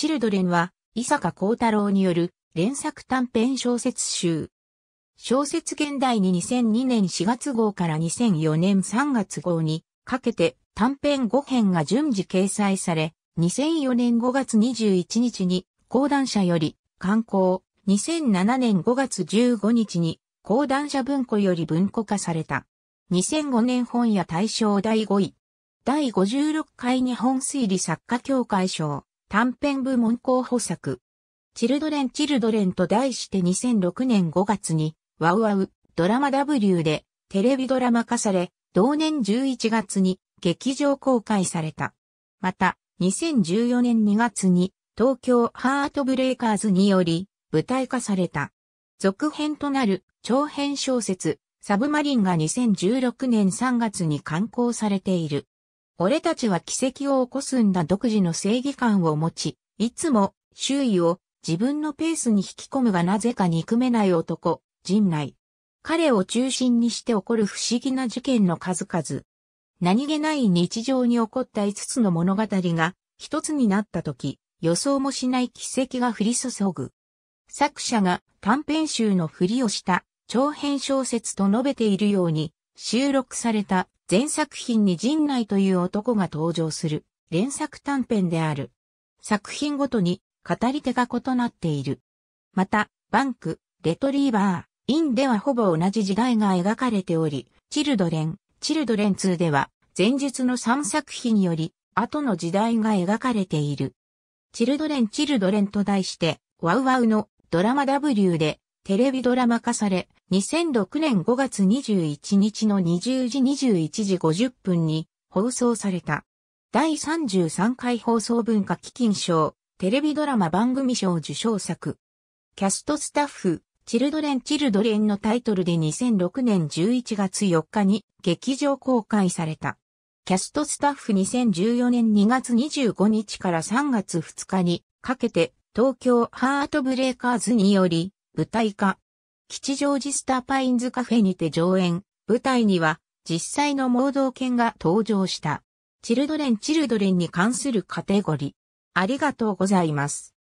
チルドレンは、伊坂幸太郎による連作短編小説集。小説現代に2002年4月号から2004年3月号にかけて短編5編が順次掲載され、2004年5月21日に講談社より刊行、2007年5月15日に講談社文庫より文庫化された。2005年本屋大賞第5位。第56回日本推理作家協会賞。短編部門候補作。チルドレン・チルドレンと題して2006年5月に、ワウワウ、ドラマ W でテレビドラマ化され、同年11月に劇場公開された。また、2014年2月に東京ハートブレイカーズにより舞台化された。続編となる長編小説、サブマリンが2016年3月に刊行されている。俺たちは奇跡を起こすんだ独自の正義感を持ち、いつも周囲を自分のペースに引き込むがなぜか憎めない男、陣内。彼を中心にして起こる不思議な事件の数々。何気ない日常に起こった5つの物語が一つになった時、予想もしない奇跡が降り注ぐ。作者が短編集のふりをした長編小説と述べているように、収録された前作品に陣内という男が登場する連作短編である。作品ごとに語り手が異なっている。また、バンク、レトリーバー、インではほぼ同じ時代が描かれており、チルドレン、チルドレン2では前述の3作品より後の時代が描かれている。チルドレンチルドレンと題して、ワウワウのドラマ W でテレビドラマ化され、2006年5月21日の20時21時50分に放送された。第33回放送文化基金賞、テレビドラマ番組賞受賞作。キャストスタッフ、チルドレン・チルドレンのタイトルで2006年11月4日に劇場公開された。キャストスタッフ2014年2月25日から3月2日にかけて東京ハートブレーカーズにより舞台化。吉祥寺スターパインズカフェにて上演。舞台には実際の盲導犬が登場した。チルドレンチルドレンに関するカテゴリ。ありがとうございます。